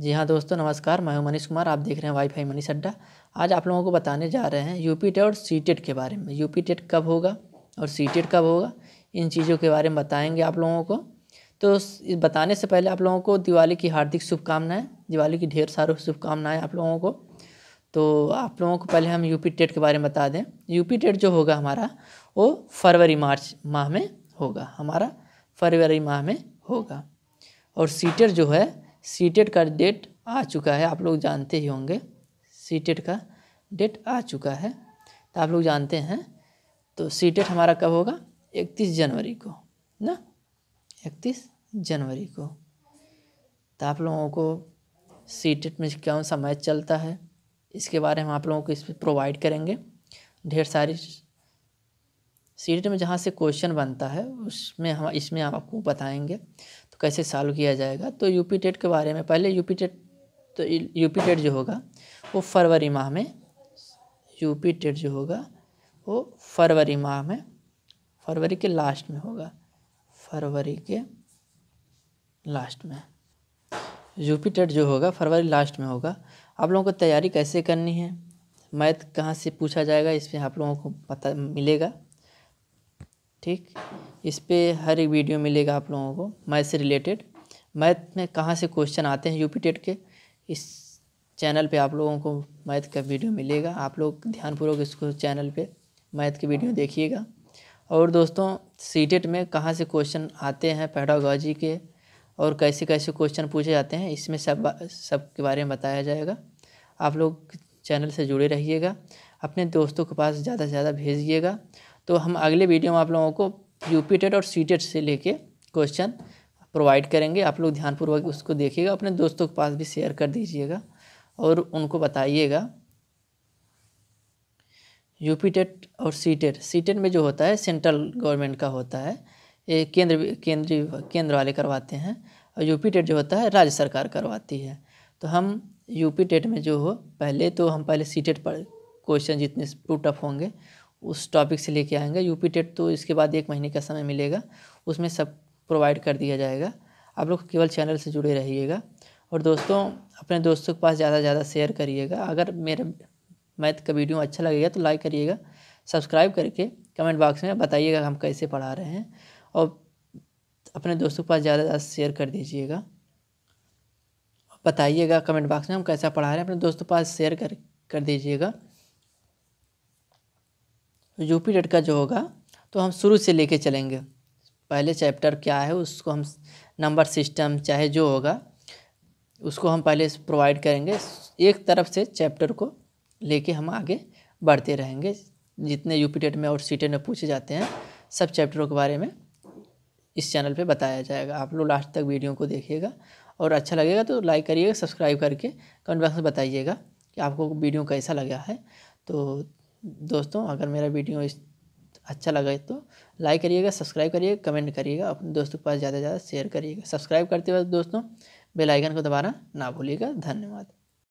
जी हाँ दोस्तों नमस्कार मैं हूँ मनीष कुमार आप देख रहे हैं वाईफाई मनीष अड्डा आज आप लोगों को बताने जा रहे हैं यूपी टेट और सी टेट के बारे में यूपी टेट कब होगा और सी टेट कब होगा इन चीज़ों के बारे में बताएंगे आप लोगों को तो बताने से पहले आप लोगों को दिवाली की हार्दिक शुभकामनाएँ दिवाली की ढेर सारी शुभकामनाएँ आप लोगों को तो आप लोगों को पहले हम यूपी टेट के बारे में बता दें यूपी टेट जो होगा हमारा वो फरवरी मार्च माह में होगा हमारा फरवरी माह में होगा और सीटेट जो है सीटेट का डेट आ चुका है आप लोग जानते ही होंगे सीटेट का डेट आ चुका है तो आप लोग जानते हैं तो सीटेट हमारा कब होगा इकतीस जनवरी को ना इकतीस जनवरी को तो आप लोगों को सीटेट में कौन सा मैच चलता है इसके बारे में आप लोगों को इस पर प्रोवाइड करेंगे ढेर सारी सीटेट में जहाँ से क्वेश्चन बनता है उसमें हम इसमें आपको बताएंगे तो कैसे सॉल्व किया जाएगा तो यूपी टेट के बारे में पहले यूपी टेट तो यूपी टेट जो होगा वो फरवरी माह में यूपी टेट जो होगा वो फरवरी माह में फरवरी के लास्ट में होगा फरवरी के लास्ट में यूपी टेट जो होगा फरवरी लास्ट में होगा आप लोगों को तैयारी कैसे करनी है मैथ कहाँ से पूछा जाएगा इसमें आप लोगों को पता मिलेगा ठीक इस पर हर एक वीडियो मिलेगा आप लोगों को मैथ से रिलेटेड मैथ में कहाँ से क्वेश्चन आते हैं यूपी टेट के इस चैनल पे आप लोगों को मैथ का वीडियो मिलेगा आप लोग ध्यानपूर्वक इसको चैनल पे मैथ की वीडियो देखिएगा और दोस्तों सी टेट में कहाँ से क्वेश्चन आते हैं पैडागॉजी के और कैसे कैसे क्वेश्चन पूछे जाते हैं इसमें सब सब के बारे में बताया जाएगा आप लोग चैनल से जुड़े रहिएगा अपने दोस्तों के पास ज़्यादा से ज़्यादा भेजिएगा तो हम अगले वीडियो में आप लोगों को यूपी टेट और सी टेट से लेके क्वेश्चन प्रोवाइड करेंगे आप लोग ध्यानपूर्वक उसको देखिएगा अपने दोस्तों के पास भी शेयर कर दीजिएगा और उनको बताइएगा यूपी टेट और सी टेट सी टेट में जो होता है सेंट्रल गवर्नमेंट का होता है ये केंद्र केंद्रीय केंद्र वाले करवाते हैं और यूपी टेट जो होता है राज्य सरकार करवाती है तो हम यूपी टेट में जो हो पहले तो हम पहले सी टेट पर क्वेश्चन जितने टू टफ होंगे उस टॉपिक से लेके आएंगे यूपी टेट तो इसके बाद एक महीने का समय मिलेगा उसमें सब प्रोवाइड कर दिया जाएगा आप लोग केवल चैनल से जुड़े रहिएगा और दोस्तों अपने दोस्तों के पास ज़्यादा से ज़्यादा शेयर करिएगा अगर मेरा मैथ का वीडियो अच्छा लगेगा तो लाइक करिएगा सब्सक्राइब करके कमेंट बॉक्स में बताइएगा हम कैसे पढ़ा रहे हैं और अपने दोस्तों के पास ज़्यादा से ज़्यादा शेयर कर दीजिएगा बताइएगा कमेंट बॉक्स में हम कैसा पढ़ा रहे हैं अपने दोस्तों के पास शेयर कर कर दीजिएगा यूपी डेट का जो होगा तो हम शुरू से लेके चलेंगे पहले चैप्टर क्या है उसको हम नंबर सिस्टम चाहे जो होगा उसको हम पहले प्रोवाइड करेंगे एक तरफ से चैप्टर को लेके हम आगे बढ़ते रहेंगे जितने यूपी डेट में और सीटें में पूछे जाते हैं सब चैप्टरों के बारे में इस चैनल पे बताया जाएगा आप लोग लास्ट तक वीडियो को देखिएगा और अच्छा लगेगा तो लाइक करिएगा सब्सक्राइब करके कमेंट बॉक्स में बताइएगा कि आपको वीडियो कैसा लगा है तो दोस्तों अगर मेरा वीडियो इस अच्छा लगा तो लाइक करिएगा सब्सक्राइब करिएगा कमेंट करिएगा अपने दोस्तों के पास ज़्यादा से ज़्यादा शेयर करिएगा सब्सक्राइब करते वक्त दोस्तों बेल आइकन को दोबारा ना भूलिएगा धन्यवाद